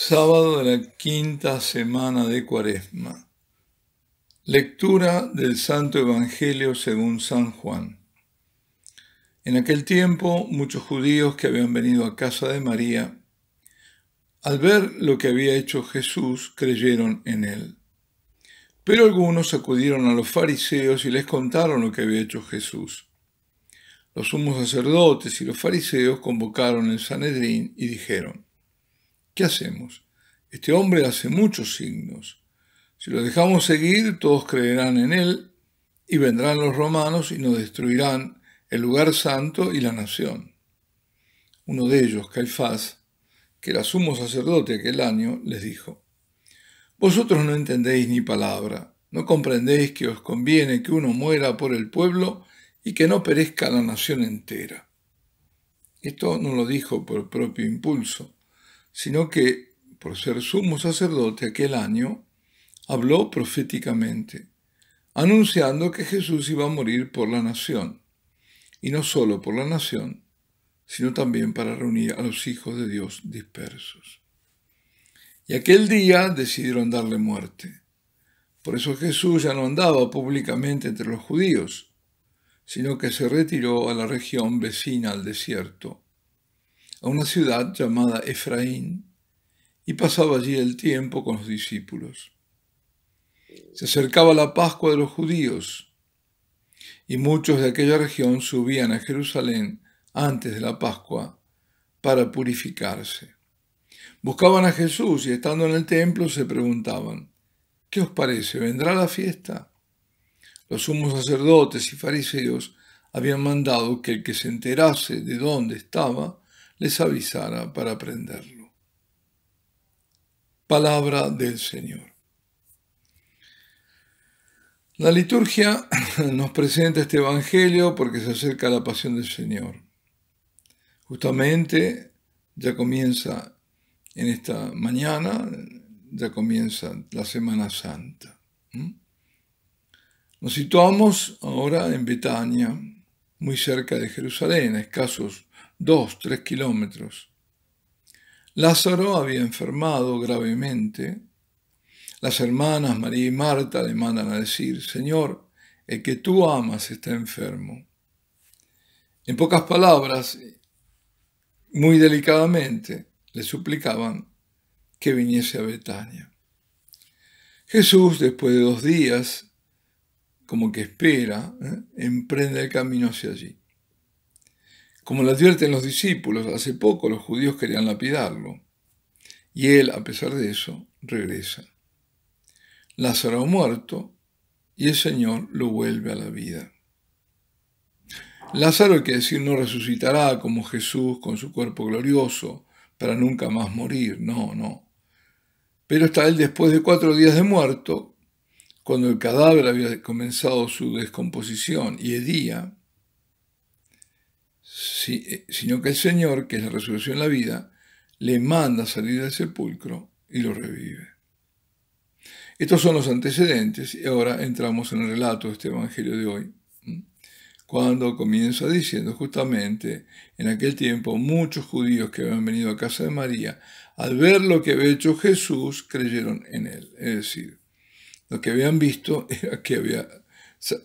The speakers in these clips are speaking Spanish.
Sábado de la quinta semana de Cuaresma. Lectura del Santo Evangelio según San Juan. En aquel tiempo muchos judíos que habían venido a casa de María, al ver lo que había hecho Jesús, creyeron en él. Pero algunos acudieron a los fariseos y les contaron lo que había hecho Jesús. Los sumos sacerdotes y los fariseos convocaron el Sanedrín y dijeron, ¿Qué hacemos? Este hombre hace muchos signos. Si lo dejamos seguir, todos creerán en él, y vendrán los romanos y nos destruirán el lugar santo y la nación. Uno de ellos, Caifás, que era sumo sacerdote aquel año, les dijo, Vosotros no entendéis ni palabra, no comprendéis que os conviene que uno muera por el pueblo y que no perezca la nación entera. Esto no lo dijo por propio impulso, sino que, por ser sumo sacerdote aquel año, habló proféticamente, anunciando que Jesús iba a morir por la nación, y no solo por la nación, sino también para reunir a los hijos de Dios dispersos. Y aquel día decidieron darle muerte. Por eso Jesús ya no andaba públicamente entre los judíos, sino que se retiró a la región vecina al desierto, a una ciudad llamada Efraín y pasaba allí el tiempo con los discípulos. Se acercaba la Pascua de los judíos y muchos de aquella región subían a Jerusalén antes de la Pascua para purificarse. Buscaban a Jesús y estando en el templo se preguntaban, ¿qué os parece? ¿Vendrá la fiesta? Los sumos sacerdotes y fariseos habían mandado que el que se enterase de dónde estaba les avisara para aprenderlo. Palabra del Señor. La liturgia nos presenta este Evangelio porque se acerca a la pasión del Señor. Justamente ya comienza en esta mañana, ya comienza la Semana Santa. Nos situamos ahora en Betania, muy cerca de Jerusalén, escasos dos, tres kilómetros. Lázaro había enfermado gravemente. Las hermanas María y Marta le mandan a decir, Señor, el que tú amas está enfermo. En pocas palabras, muy delicadamente, le suplicaban que viniese a Betania. Jesús, después de dos días, como que espera, ¿eh? emprende el camino hacia allí. Como le advierten los discípulos, hace poco los judíos querían lapidarlo. Y él, a pesar de eso, regresa. Lázaro muerto y el Señor lo vuelve a la vida. Lázaro, hay que decir, no resucitará como Jesús con su cuerpo glorioso para nunca más morir, no, no. Pero está él después de cuatro días de muerto, cuando el cadáver había comenzado su descomposición y día eh, sino que el Señor, que es la resurrección de la vida, le manda salir del sepulcro y lo revive. Estos son los antecedentes y ahora entramos en el relato de este Evangelio de hoy, cuando comienza diciendo justamente, en aquel tiempo muchos judíos que habían venido a casa de María, al ver lo que había hecho Jesús, creyeron en él. Es decir, lo que habían visto era que había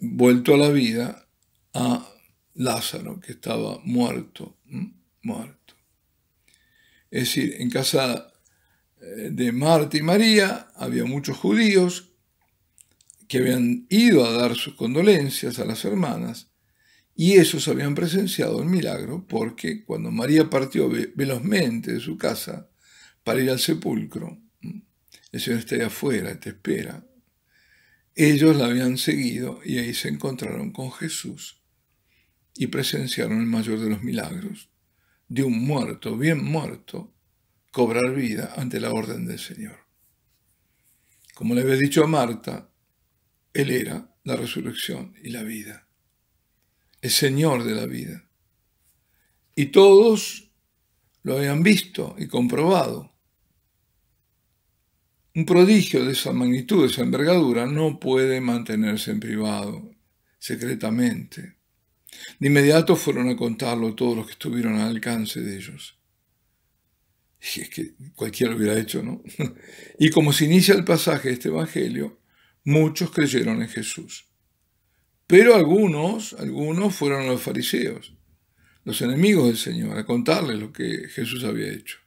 vuelto a la vida a Lázaro, que estaba muerto, muerto. Es decir, en casa eh, de Marta y María había muchos judíos que habían ido a dar sus condolencias a las hermanas y esos habían presenciado el milagro porque cuando María partió velozmente de su casa para ir al sepulcro, el Señor está ahí afuera, te espera. Ellos la habían seguido y ahí se encontraron con Jesús y presenciaron el mayor de los milagros, de un muerto, bien muerto, cobrar vida ante la orden del Señor. Como le había dicho a Marta, Él era la resurrección y la vida, el Señor de la vida. Y todos lo habían visto y comprobado. Un prodigio de esa magnitud, de esa envergadura, no puede mantenerse en privado, secretamente. De inmediato fueron a contarlo todos los que estuvieron al alcance de ellos. Y es que cualquiera lo hubiera hecho, ¿no? y como se inicia el pasaje de este Evangelio, muchos creyeron en Jesús. Pero algunos, algunos fueron los fariseos, los enemigos del Señor, a contarles lo que Jesús había hecho.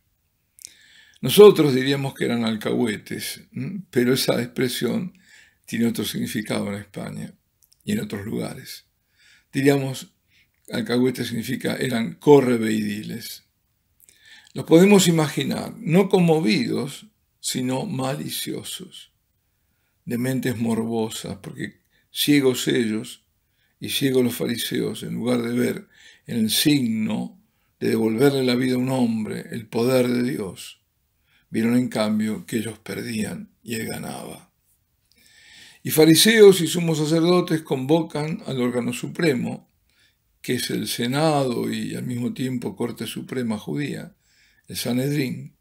Nosotros diríamos que eran alcahuetes, pero esa expresión tiene otro significado en España y en otros lugares diríamos, alcahuete significa eran correveidiles. Los podemos imaginar, no conmovidos, sino maliciosos, de mentes morbosas, porque ciegos ellos y ciegos los fariseos, en lugar de ver el signo de devolverle la vida a un hombre, el poder de Dios, vieron en cambio que ellos perdían y él ganaba. Y fariseos y sumos sacerdotes convocan al órgano supremo, que es el Senado y al mismo tiempo Corte Suprema Judía, el Sanedrín,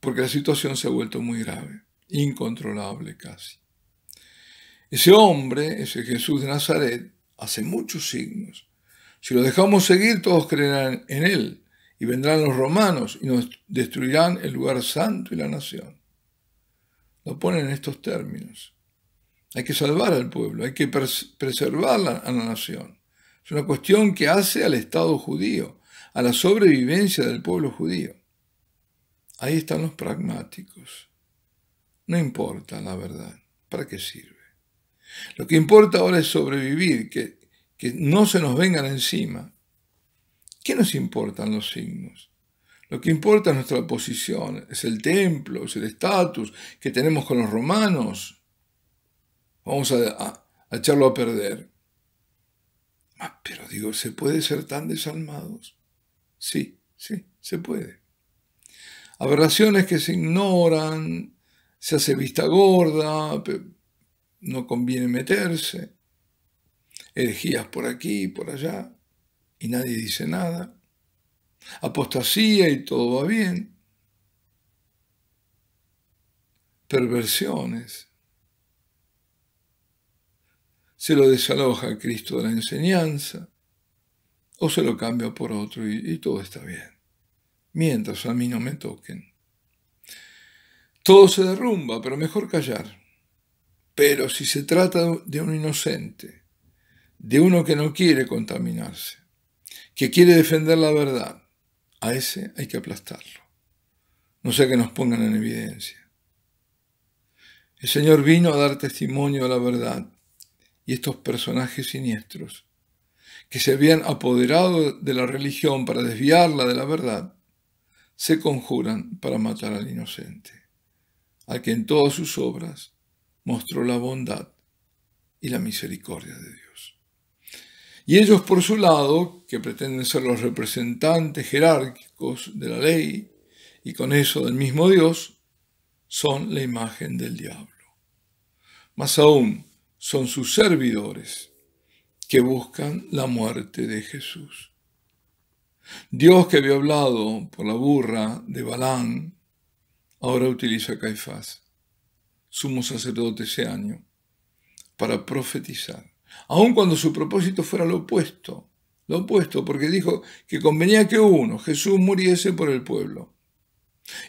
porque la situación se ha vuelto muy grave, incontrolable casi. Ese hombre, ese Jesús de Nazaret, hace muchos signos. Si lo dejamos seguir, todos creerán en él, y vendrán los romanos y nos destruirán el lugar santo y la nación. Lo ponen en estos términos. Hay que salvar al pueblo, hay que preservar a la nación. Es una cuestión que hace al Estado judío, a la sobrevivencia del pueblo judío. Ahí están los pragmáticos. No importa la verdad, ¿para qué sirve? Lo que importa ahora es sobrevivir, que, que no se nos vengan encima. ¿Qué nos importan los signos? Lo que importa es nuestra posición, es el templo, es el estatus que tenemos con los romanos. Vamos a, echarlo a perder. Ah, pero digo, ¿se puede ser tan desalmados? Sí, sí, se puede. Aberraciones que se ignoran, se hace vista gorda, no conviene meterse, herejías por aquí y por allá, y nadie dice nada, apostasía y todo va bien, perversiones, se lo desaloja Cristo de la enseñanza o se lo cambia por otro y, todo está bien. Mientras a mí no me toquen. Todo se derrumba, pero mejor callar. Pero si se trata de un inocente, de uno que no quiere contaminarse, que quiere defender la verdad, a ese hay que aplastarlo. No sé que nos pongan en evidencia. El Señor vino a dar testimonio a la verdad y estos personajes siniestros, que se habían apoderado de la religión para desviarla de la verdad, se conjuran para matar al inocente, al que en todas sus obras mostró la bondad y la misericordia de Dios. Y ellos, por su lado, que pretenden ser los representantes jerárquicos de la ley y con eso del mismo Dios, son la imagen del diablo. Más aún, son sus servidores que buscan la muerte de Jesús. Dios que había hablado por la burra de Balán, ahora utiliza a Caifás, sumo sacerdote ese año, para profetizar, aun cuando su propósito fuera lo opuesto, lo opuesto, porque dijo que convenía que uno, Jesús, muriese por el pueblo.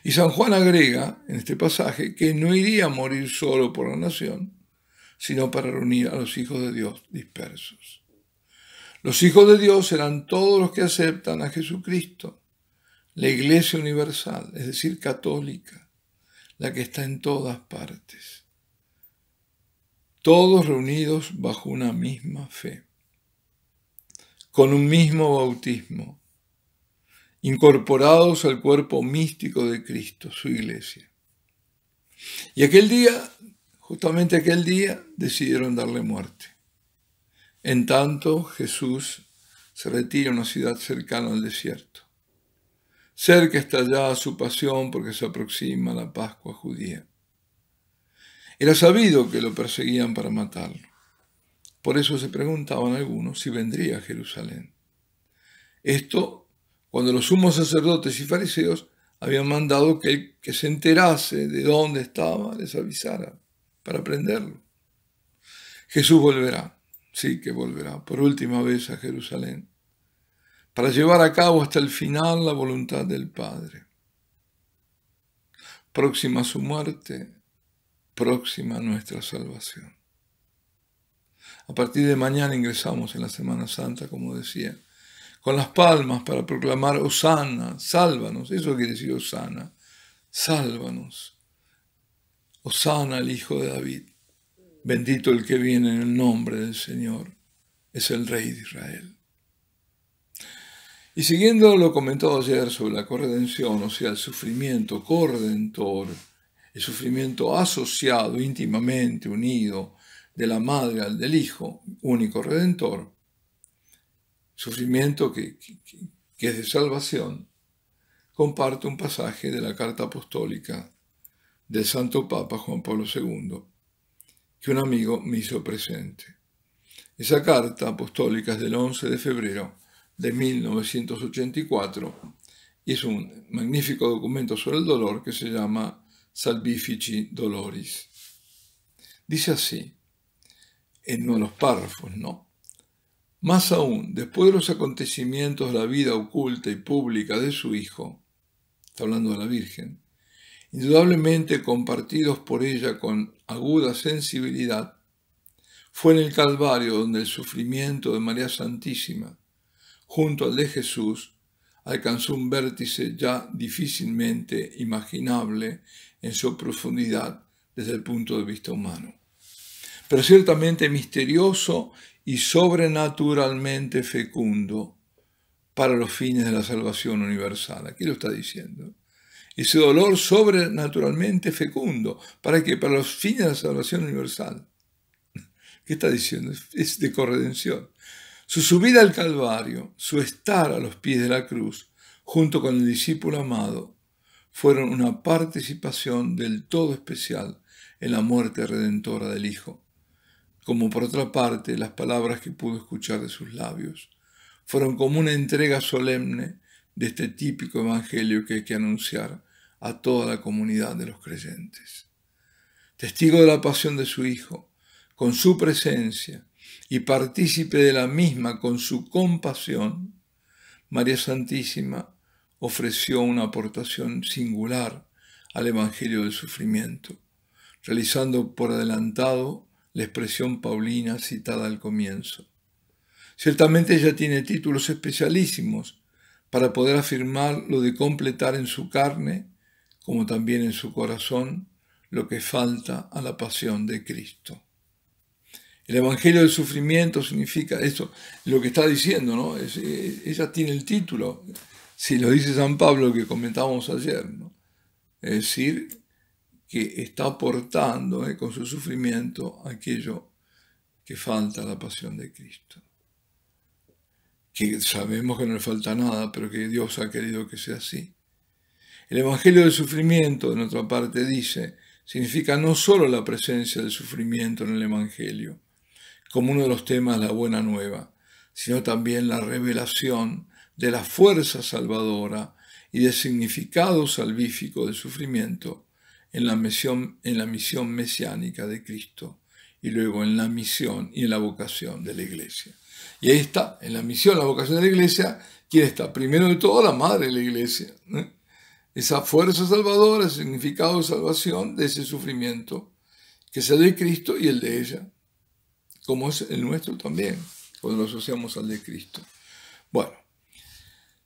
Y San Juan agrega en este pasaje que no iría a morir solo por la nación, sino para reunir a los hijos de Dios dispersos. Los hijos de Dios serán todos los que aceptan a Jesucristo, la iglesia universal, es decir, católica, la que está en todas partes, todos reunidos bajo una misma fe, con un mismo bautismo, incorporados al cuerpo místico de Cristo, su iglesia. Y aquel día Justamente aquel día decidieron darle muerte. En tanto, Jesús se retira a una ciudad cercana al desierto. Cerca está ya su pasión porque se aproxima la Pascua judía. Era sabido que lo perseguían para matarlo. Por eso se preguntaban algunos si vendría a Jerusalén. Esto cuando los sumos sacerdotes y fariseos habían mandado que que se enterase de dónde estaba les avisara para aprenderlo. Jesús volverá, sí que volverá, por última vez a Jerusalén, para llevar a cabo hasta el final la voluntad del Padre. Próxima a su muerte, próxima a nuestra salvación. A partir de mañana ingresamos en la Semana Santa, como decía, con las palmas para proclamar Osana, sálvanos. Eso quiere decir Osana, sálvanos. Osana el Hijo de David. Bendito el que viene en el nombre del Señor. Es el Rey de Israel. Y siguiendo lo comentado ayer sobre la corredención, o sea, el sufrimiento corredentor, el sufrimiento asociado íntimamente, unido de la madre al del hijo, único redentor, sufrimiento que, que es de salvación, comparto un pasaje de la carta apostólica del Santo Papa Juan Pablo II, que un amigo me hizo presente. Esa carta apostólica es del 11 de febrero de 1984 y es un magnífico documento sobre el dolor que se llama Salvifici Doloris. Dice así, en uno de los párrafos, ¿no? Más aún, después de los acontecimientos de la vida oculta y pública de su hijo, está hablando de la Virgen, indudablemente compartidos por ella con aguda sensibilidad, fue en el Calvario donde el sufrimiento de María Santísima, junto al de Jesús, alcanzó un vértice ya difícilmente imaginable en su profundidad desde el punto de vista humano, pero ciertamente misterioso y sobrenaturalmente fecundo para los fines de la salvación universal. Aquí lo está diciendo ese su dolor sobrenaturalmente fecundo. ¿Para que Para los fines de la salvación universal. ¿Qué está diciendo? Es de corredención. Su subida al Calvario, su estar a los pies de la cruz, junto con el discípulo amado, fueron una participación del todo especial en la muerte redentora del Hijo, como por otra parte las palabras que pudo escuchar de sus labios. Fueron como una entrega solemne de este típico evangelio que hay que anunciar a toda la comunidad de los creyentes. Testigo de la pasión de su Hijo, con su presencia y partícipe de la misma con su compasión, María Santísima ofreció una aportación singular al Evangelio del Sufrimiento, realizando por adelantado la expresión paulina citada al comienzo. Ciertamente ella tiene títulos especialísimos para poder afirmar lo de completar en su carne como también en su corazón lo que falta a la pasión de Cristo. El Evangelio del Sufrimiento significa eso, lo que está diciendo, ¿no? Es, eh, ella tiene el título, si lo dice San Pablo que comentábamos ayer, ¿no? Es decir, que está aportando eh, con su sufrimiento aquello que falta a la pasión de Cristo. Que sabemos que no le falta nada, pero que Dios ha querido que sea así. El Evangelio del Sufrimiento, en otra parte, dice, significa no solo la presencia del sufrimiento en el Evangelio, como uno de los temas de la buena nueva, sino también la revelación de la fuerza salvadora y del significado salvífico del sufrimiento en la misión, mesiánica de Cristo y luego en la misión y en la vocación de la iglesia. Y ahí está, en la misión, la vocación de la iglesia, ¿quién está? Primero de todo, la madre de la iglesia. ¿eh? Esa fuerza salvadora, el significado de salvación de ese sufrimiento que es el de Cristo y el de ella, como es el nuestro también, cuando lo asociamos al de Cristo. Bueno,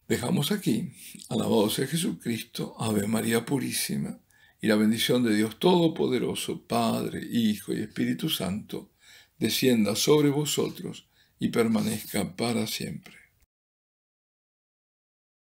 dejamos aquí. Alabado sea Jesucristo, Ave María Purísima, y la bendición de Dios Todopoderoso, Padre, Hijo y Espíritu Santo, descienda sobre vosotros y permanezca para siempre.